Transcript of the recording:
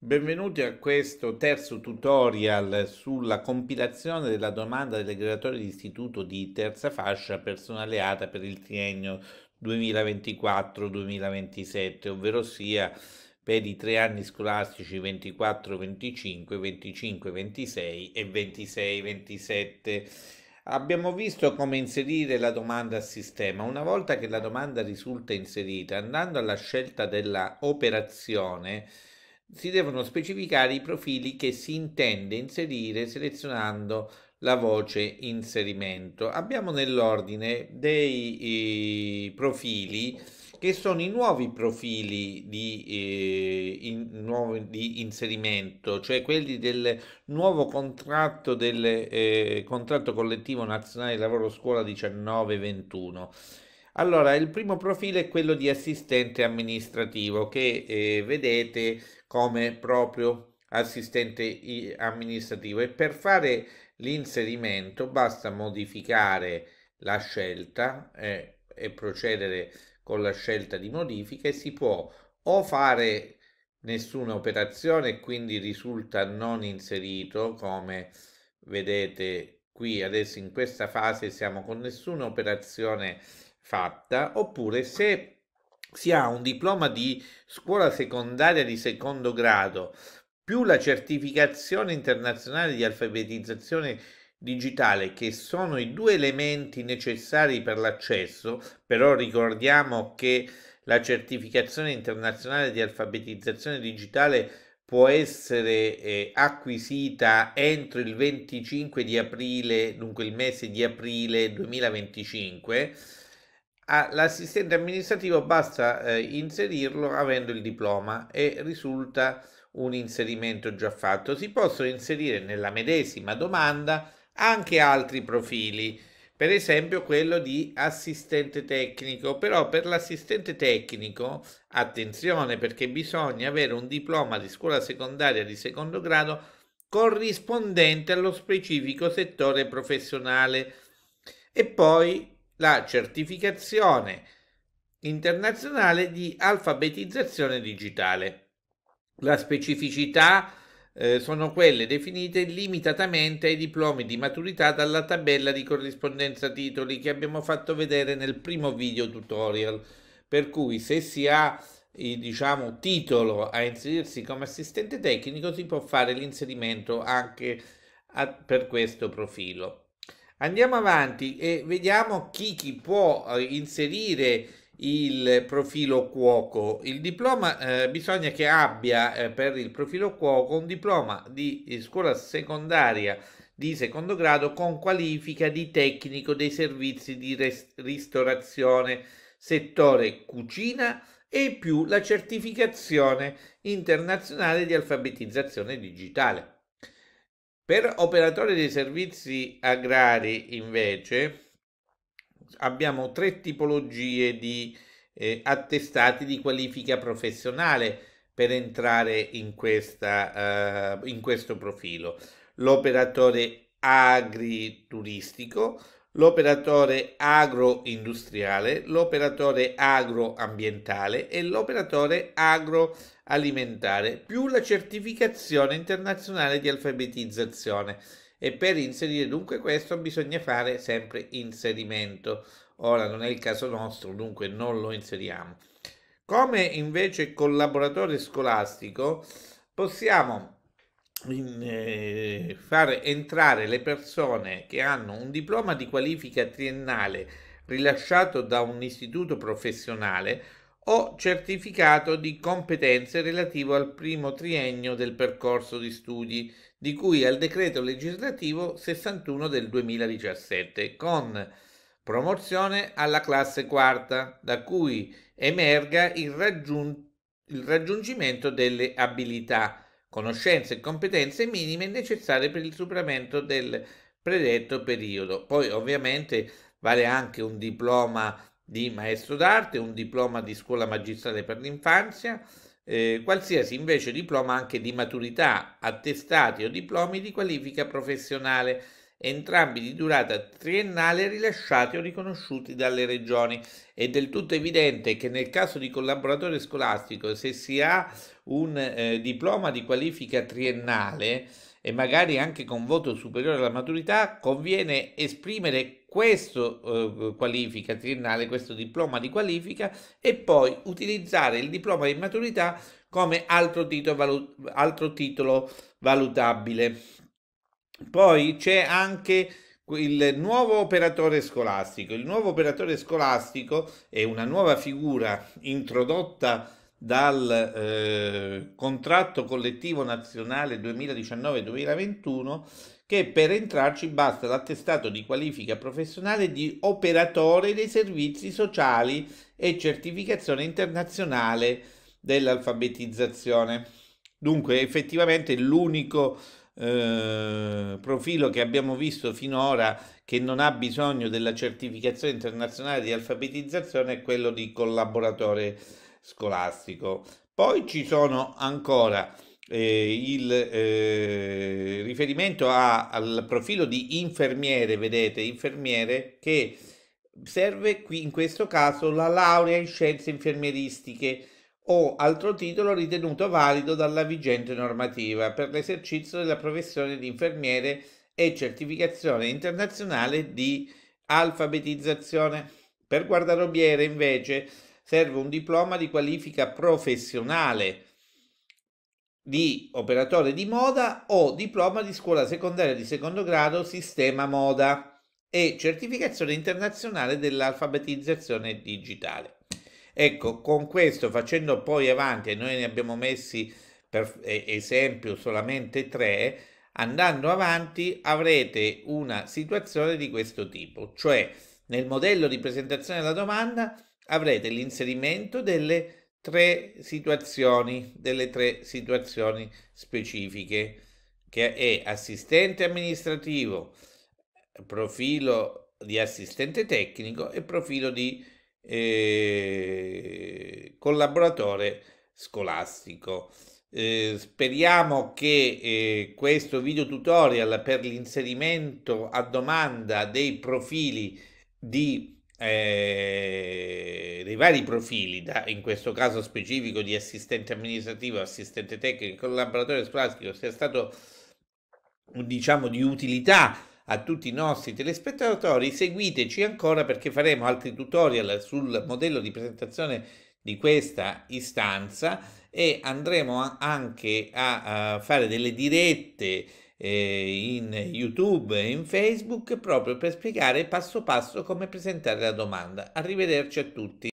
Benvenuti a questo terzo tutorial sulla compilazione della domanda dell'aggregatore di istituto di terza fascia persona alleata per il triennio 2024-2027, ovvero sia per i tre anni scolastici 24-25, 25-26 e 26-27. Abbiamo visto come inserire la domanda a sistema. Una volta che la domanda risulta inserita, andando alla scelta della operazione, si devono specificare i profili che si intende inserire selezionando la voce inserimento. Abbiamo nell'ordine dei eh, profili che sono i nuovi profili di, eh, in, nuovi, di, inserimento, cioè quelli del nuovo contratto del eh, contratto collettivo nazionale lavoro scuola 19-21 allora, il primo profilo è quello di assistente amministrativo che eh, vedete come proprio assistente amministrativo e per fare l'inserimento basta modificare la scelta eh, e procedere con la scelta di modifica e si può o fare nessuna operazione e quindi risulta non inserito come vedete qui adesso in questa fase siamo con nessuna operazione fatta, oppure se si ha un diploma di scuola secondaria di secondo grado più la certificazione internazionale di alfabetizzazione digitale che sono i due elementi necessari per l'accesso, però ricordiamo che la certificazione internazionale di alfabetizzazione digitale può essere eh, acquisita entro il 25 di aprile, dunque il mese di aprile 2025 all'assistente amministrativo basta eh, inserirlo avendo il diploma e risulta un inserimento già fatto. Si possono inserire nella medesima domanda anche altri profili, per esempio quello di assistente tecnico, però per l'assistente tecnico, attenzione perché bisogna avere un diploma di scuola secondaria di secondo grado corrispondente allo specifico settore professionale e poi la certificazione internazionale di alfabetizzazione digitale. La specificità eh, sono quelle definite limitatamente ai diplomi di maturità dalla tabella di corrispondenza titoli che abbiamo fatto vedere nel primo video tutorial. Per cui se si ha il diciamo, titolo a inserirsi come assistente tecnico si può fare l'inserimento anche a, per questo profilo. Andiamo avanti e vediamo chi, chi può eh, inserire il profilo cuoco. Il diploma eh, bisogna che abbia eh, per il profilo cuoco un diploma di scuola secondaria di secondo grado con qualifica di tecnico dei servizi di res- ristorazione, settore cucina e più la certificazione internazionale di alfabetizzazione digitale. Per operatori dei servizi agrari invece abbiamo tre tipologie di eh, attestati di qualifica professionale per entrare in, questa, eh, in questo profilo. L'operatore agrituristico, l'operatore agroindustriale, l'operatore agroambientale e l'operatore agroalimentare, più la certificazione internazionale di alfabetizzazione. E per inserire dunque questo bisogna fare sempre inserimento. Ora non è il caso nostro, dunque non lo inseriamo. Come invece collaboratore scolastico possiamo in, eh, far entrare le persone che hanno un diploma di qualifica triennale rilasciato da un istituto professionale o certificato di competenze relativo al primo triennio del percorso di studi di cui al decreto legislativo 61 del 2017 con promozione alla classe quarta da cui emerga il, raggiun- il raggiungimento delle abilità conoscenze e competenze minime necessarie per il superamento del predetto periodo. Poi ovviamente vale anche un diploma di maestro d'arte, un diploma di scuola magistrale per l'infanzia, eh, qualsiasi invece diploma anche di maturità, attestati o diplomi di qualifica professionale entrambi di durata triennale rilasciati o riconosciuti dalle regioni. È del tutto evidente che nel caso di collaboratore scolastico, se si ha un eh, diploma di qualifica triennale e magari anche con voto superiore alla maturità, conviene esprimere questo eh, qualifica triennale, questo diploma di qualifica e poi utilizzare il diploma di maturità come altro titolo, valut altro titolo valutabile. Poi c'è anche il nuovo operatore scolastico. Il nuovo operatore scolastico è una nuova figura introdotta dal eh, contratto collettivo nazionale 2019-2021 che per entrarci basta l'attestato di qualifica professionale di operatore dei servizi sociali e certificazione internazionale dell'alfabetizzazione. Dunque, effettivamente l'unico eh, profilo che abbiamo visto finora che non ha bisogno della certificazione internazionale di alfabetizzazione è quello di collaboratore scolastico. Poi ci sono ancora eh, il eh, riferimento a, al profilo di infermiere, vedete, infermiere che serve qui in questo caso la laurea in scienze infermieristiche o altro titolo ritenuto valido dalla vigente normativa per l'esercizio della professione di infermiere e certificazione internazionale di alfabetizzazione. Per guardarobiere invece serve un diploma di qualifica professionale di operatore di moda o diploma di scuola secondaria di secondo grado sistema moda e certificazione internazionale dell'alfabetizzazione digitale. Ecco, con questo facendo poi avanti, noi ne abbiamo messi per esempio solamente tre, andando avanti avrete una situazione di questo tipo, cioè nel modello di presentazione della domanda avrete l'inserimento delle tre situazioni, delle tre situazioni specifiche, che è assistente amministrativo, profilo di assistente tecnico e profilo di eh, collaboratore scolastico. Eh, speriamo che eh, questo video tutorial per l'inserimento a domanda dei profili di eh, dei vari profili, da, in questo caso specifico di assistente amministrativo, assistente tecnico, collaboratore scolastico, sia stato diciamo di utilità a tutti i nostri telespettatori, seguiteci ancora perché faremo altri tutorial sul modello di presentazione di questa istanza e andremo anche a, fare delle dirette eh, in YouTube e in Facebook proprio per spiegare passo passo come presentare la domanda. Arrivederci a tutti.